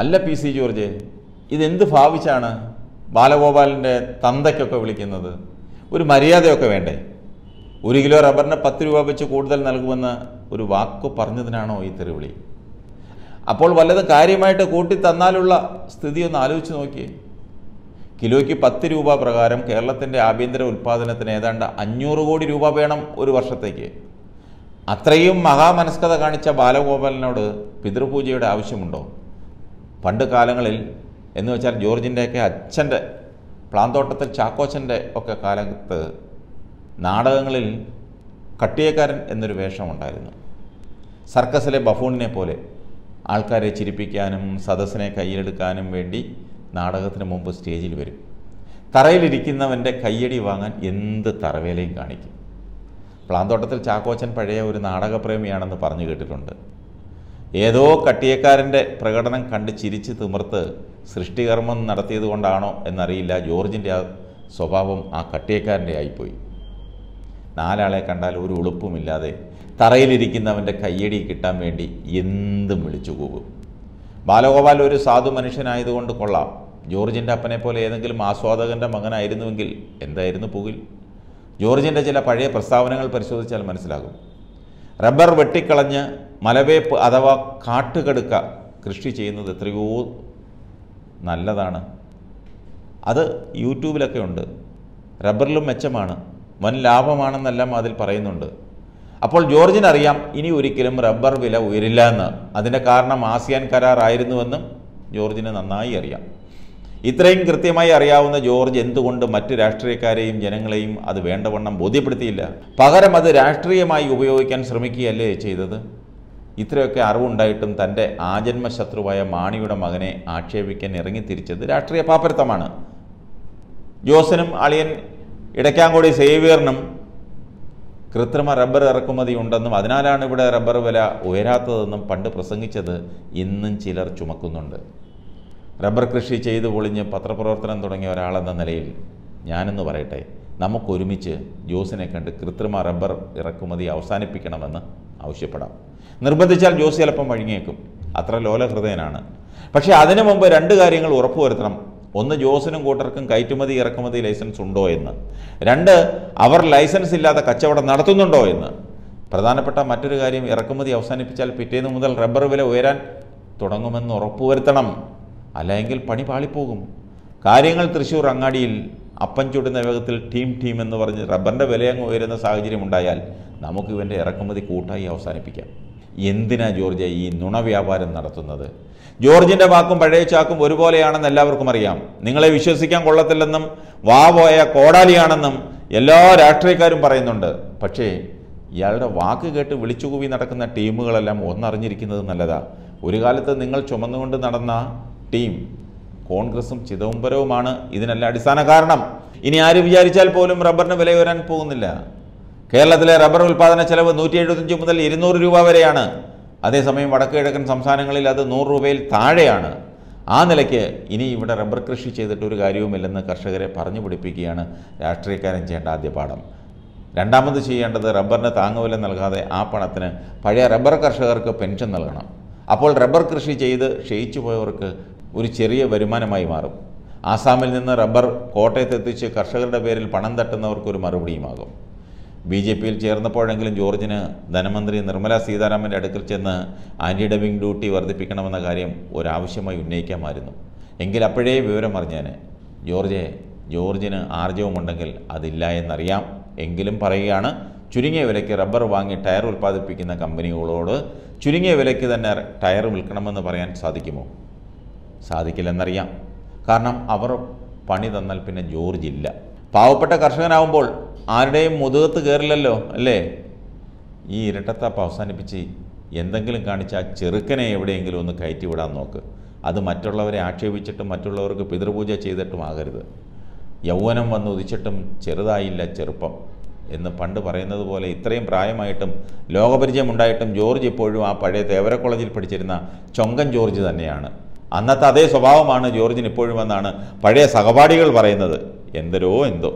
അല്ല P C George ഇതെന്ത് ഭാവിച്ചാണ് ബാലഗോപാലിൻ്റെ തന്തയ്ക്കൊക്കെ വിളിക്കുന്നത് ഒരു മര്യാദയൊക്കെ വേണ്ടേ ഒരു കിലോ റബ്ബറിന് പത്ത് രൂപ വെച്ച് കൂടുതൽ നൽകുമെന്ന് ഒരു വാക്ക് പറഞ്ഞതിനാണോ ഈ തെരുവിളി അപ്പോൾ വല്ലതും കാര്യമായിട്ട് കൂട്ടി തന്നാലുള്ള സ്ഥിതി ഒന്ന് ആലോചിച്ച് നോക്കിയേ കിലോയ്ക്ക് പത്ത് രൂപ പ്രകാരം കേരളത്തിൻ്റെ ആഭ്യന്തര ഉൽപ്പാദനത്തിന് ഏതാണ്ട് അഞ്ഞൂറ് കോടി രൂപ വേണം ഒരു വർഷത്തേക്ക് അത്രയും മഹാമനസ്കത കാണിച്ച ബാലഗോപാലിനോട് പിതൃപൂജയുടെ ആവശ്യമുണ്ടോ പണ്ട് കാലങ്ങളിൽ എന്ന് വെച്ചാൽ ജോർജിൻ്റെയൊക്കെ അച്ഛൻ്റെ പ്ലാന്തോട്ടത്തിൽ ചാക്കോച്ചൻ്റെ ഒക്കെ കാലത്ത് നാടകങ്ങളിൽ കട്ടിയക്കാരൻ എന്നൊരു വേഷമുണ്ടായിരുന്നു സർക്കസിലെ ബഫൂണിനെ പോലെ ആൾക്കാരെ ചിരിപ്പിക്കാനും സദസ്സിനെ കയ്യിലെടുക്കാനും വേണ്ടി നാടകത്തിന് മുമ്പ് സ്റ്റേജിൽ വരും തറയിലിരിക്കുന്നവൻ്റെ കയ്യടി വാങ്ങാൻ എന്ത് തറവേലയും കാണിക്കും പ്ലാന്തോട്ടത്തിൽ ചാക്കോച്ചൻ പഴയ ഒരു നാടകപ്രേമിയാണെന്ന് പറഞ്ഞു കേട്ടിട്ടുണ്ട് ഏതോ കട്ടിയക്കാരൻ്റെ പ്രകടനം കണ്ട് ചിരിച്ച് തിമിർത്ത് സൃഷ്ടികർമ്മം നടത്തിയത് കൊണ്ടാണോ എന്നറിയില്ല ജോർജിൻ്റെ ആ സ്വഭാവം ആ കട്ടിയക്കാരൻ്റെ ആയിപ്പോയി നാലാളെ കണ്ടാൽ ഒരു ഉളുപ്പുമില്ലാതെ തറയിലിരിക്കുന്നവൻ്റെ കയ്യടി കിട്ടാൻ വേണ്ടി എന്തും വിളിച്ചു പോകും ബാലഗോപാൽ ഒരു സാധു മനുഷ്യനായതുകൊണ്ട് കൊള്ളാം ജോർജിൻ്റെ അപ്പനെ പോലെ ഏതെങ്കിലും ആസ്വാദകൻ്റെ മകനായിരുന്നുവെങ്കിൽ എന്തായിരുന്നു പുകിൽ ജോർജിൻ്റെ ചില പഴയ പ്രസ്താവനകൾ പരിശോധിച്ചാൽ മനസ്സിലാകും റബ്ബർ വെട്ടിക്കളഞ്ഞ് മലവേപ്പ് അഥവാ കാട്ടുകടുക്ക കൃഷി ചെയ്യുന്നത് എത്രയോ നല്ലതാണ് അത് യൂട്യൂബിലൊക്കെ ഉണ്ട് റബ്ബറിലും മെച്ചമാണ് വൻ ലാഭമാണെന്നെല്ലാം അതിൽ പറയുന്നുണ്ട് അപ്പോൾ ജോർജിന് അറിയാം ഇനി ഒരിക്കലും റബ്ബർ വില ഉയരില്ല എന്ന് അതിൻ്റെ കാരണം ആസിയാൻ കരാറായിരുന്നുവെന്നും ജോർജിന് നന്നായി അറിയാം ഇത്രയും കൃത്യമായി അറിയാവുന്ന ജോർജ് എന്തുകൊണ്ട് മറ്റ് രാഷ്ട്രീയക്കാരെയും ജനങ്ങളെയും അത് വേണ്ടവണ്ണം ബോധ്യപ്പെടുത്തിയില്ല പകരം അത് രാഷ്ട്രീയമായി ഉപയോഗിക്കാൻ ശ്രമിക്കുകയല്ലേ ചെയ്തത് ഇത്രയൊക്കെ അറിവുണ്ടായിട്ടും തൻ്റെ ആജന്മ ശത്രുവായ മാണിയുടെ മകനെ ആക്ഷേപിക്കാൻ ഇറങ്ങിത്തിരിച്ചത് രാഷ്ട്രീയ പാപ്പരത്തമാണ് ജോസനും അളിയൻ ഇടയ്ക്കാങ്കോടി സേവിയറിനും കൃത്രിമ റബ്ബർ ഇറക്കുമതി ഉണ്ടെന്നും അതിനാലാണ് ഇവിടെ റബ്ബർ വില ഉയരാത്തതെന്നും പണ്ട് പ്രസംഗിച്ചത് ഇന്നും ചിലർ ചുമക്കുന്നുണ്ട് റബ്ബർ കൃഷി ചെയ്തു പൊളിഞ്ഞ് പത്രപ്രവർത്തനം തുടങ്ങിയ ഒരാളെന്ന നിലയിൽ ഞാനെന്ന് പറയട്ടെ നമുക്കൊരുമിച്ച് ജോസിനെ കണ്ട് കൃത്രിമ റബ്ബർ ഇറക്കുമതി അവസാനിപ്പിക്കണമെന്ന് ആവശ്യപ്പെടാം നിർബന്ധിച്ചാൽ ജോസ് ചിലപ്പം വഴുങ്ങിയേക്കും അത്ര ലോലഹൃദയനാണ് പക്ഷേ അതിനു മുമ്പ് രണ്ട് കാര്യങ്ങൾ ഉറപ്പുവരുത്തണം ഒന്ന് ജോസിനും കൂട്ടർക്കും കയറ്റുമതി ഇറക്കുമതി ലൈസൻസ് ഉണ്ടോ എന്ന് രണ്ട് അവർ ലൈസൻസ് ഇല്ലാതെ കച്ചവടം നടത്തുന്നുണ്ടോ എന്ന് പ്രധാനപ്പെട്ട മറ്റൊരു കാര്യം ഇറക്കുമതി അവസാനിപ്പിച്ചാൽ പിറ്റേന്ന് മുതൽ റബ്ബർ വില ഉയരാൻ തുടങ്ങുമെന്ന് ഉറപ്പുവരുത്തണം അല്ലെങ്കിൽ പണി പാളിപ്പോകും കാര്യങ്ങൾ തൃശ്ശൂർ അങ്ങാടിയിൽ അപ്പം ചുടുന്ന വേഗത്തിൽ ടീം ടീം എന്ന് പറഞ്ഞ് റബ്ബറിൻ്റെ അങ്ങ് ഉയരുന്ന സാഹചര്യം ഉണ്ടായാൽ നമുക്ക് ഇവൻ്റെ ഇറക്കുമതി കൂട്ടായി അവസാനിപ്പിക്കാം എന്തിനാ ജോർജ് ഈ നുണവ്യാപാരം വ്യാപാരം നടത്തുന്നത് ജോർജിൻ്റെ വാക്കും പഴയ ചാക്കും ഒരുപോലെയാണെന്ന് എല്ലാവർക്കും അറിയാം നിങ്ങളെ വിശ്വസിക്കാൻ കൊള്ളത്തില്ലെന്നും വാ പോയ കോടാലിയാണെന്നും എല്ലാ രാഷ്ട്രീയക്കാരും പറയുന്നുണ്ട് പക്ഷേ ഇയാളുടെ വാക്ക് കേട്ട് വിളിച്ചുകൂവി നടക്കുന്ന ടീമുകളെല്ലാം ഒന്നറിഞ്ഞിരിക്കുന്നത് നല്ലതാ ഒരു കാലത്ത് നിങ്ങൾ ചുമന്നുകൊണ്ട് നടന്ന ടീം കോൺഗ്രസും ചിദംബരവുമാണ് ഇതിനെല്ലാം അടിസ്ഥാന കാരണം ഇനി ആര് വിചാരിച്ചാൽ പോലും റബ്ബറിന് വില ഉയരാൻ പോകുന്നില്ല കേരളത്തിലെ റബ്ബർ ഉൽപ്പാദന ചെലവ് നൂറ്റി എഴുപത്തഞ്ച് മുതൽ ഇരുന്നൂറ് രൂപ വരെയാണ് അതേസമയം വടക്ക് കിഴക്കൻ സംസ്ഥാനങ്ങളിൽ അത് നൂറ് രൂപയിൽ താഴെയാണ് ആ നിലയ്ക്ക് ഇനി ഇവിടെ റബ്ബർ കൃഷി ചെയ്തിട്ടൊരു കാര്യവുമില്ലെന്ന് കർഷകരെ പറഞ്ഞു പിടിപ്പിക്കുകയാണ് രാഷ്ട്രീയക്കാരൻ ചെയ്യേണ്ട ആദ്യ പാഠം രണ്ടാമത് ചെയ്യേണ്ടത് റബ്ബറിന് താങ്ങുവില നൽകാതെ ആ പണത്തിന് പഴയ റബ്ബർ കർഷകർക്ക് പെൻഷൻ നൽകണം അപ്പോൾ റബ്ബർ കൃഷി ചെയ്ത് ക്ഷയിച്ചു പോയവർക്ക് ഒരു ചെറിയ വരുമാനമായി മാറും ആസാമിൽ നിന്ന് റബ്ബർ എത്തിച്ച് കർഷകരുടെ പേരിൽ പണം തട്ടുന്നവർക്കൊരു മറുപടിയുമാകും ബി ജെ പിയിൽ ചേർന്നപ്പോഴെങ്കിലും ജോർജിന് ധനമന്ത്രി നിർമ്മല സീതാരാമൻ്റെ അടുക്കൽ ചെന്ന് ആൻറ്റി ഡബിംഗ് ഡ്യൂട്ടി വർദ്ധിപ്പിക്കണമെന്ന കാര്യം ഒരാവശ്യമായി ഉന്നയിക്കാമായിരുന്നു എങ്കിൽ അപ്പോഴേ വിവരം അറിഞ്ഞാൽ ജോർജെ ജോർജിന് ആർജവുമുണ്ടെങ്കിൽ അതില്ല എന്നറിയാം എങ്കിലും പറയുകയാണ് ചുരുങ്ങിയ വിലയ്ക്ക് റബ്ബർ വാങ്ങി ടയർ ഉൽപ്പാദിപ്പിക്കുന്ന കമ്പനികളോട് ചുരുങ്ങിയ വിലയ്ക്ക് തന്നെ ടയർ വിൽക്കണമെന്ന് പറയാൻ സാധിക്കുമോ സാധിക്കില്ലെന്നറിയാം കാരണം അവർ പണി തന്നാൽ പിന്നെ ജോർജ് ഇല്ല പാവപ്പെട്ട കർഷകനാവുമ്പോൾ ആരുടെയും മുതുകത്ത് കയറില്ലല്ലോ അല്ലേ ഈ ഇരട്ടത്താപ്പ് അവസാനിപ്പിച്ച് എന്തെങ്കിലും കാണിച്ച് ആ ചെറുക്കനെ എവിടെയെങ്കിലും ഒന്ന് കയറ്റിവിടാൻ നോക്ക് അത് മറ്റുള്ളവരെ ആക്ഷേപിച്ചിട്ടും മറ്റുള്ളവർക്ക് പിതൃപൂജ ചെയ്തിട്ടും ആകരുത് യൗവനം വന്ന് ഉദിച്ചിട്ടും ചെറുതായില്ല ചെറുപ്പം എന്ന് പണ്ട് പറയുന്നത് പോലെ ഇത്രയും പ്രായമായിട്ടും ലോകപരിചയം ഉണ്ടായിട്ടും ജോർജ് ഇപ്പോഴും ആ പഴയ തേവര കോളേജിൽ പഠിച്ചിരുന്ന ചൊങ്കൻ ജോർജ് തന്നെയാണ് അന്നത്തെ അതേ സ്വഭാവമാണ് ജോർജിന് ഇപ്പോഴുമെന്നാണ് പഴയ സഹപാഠികൾ പറയുന്നത് എന്തരോ എന്തോ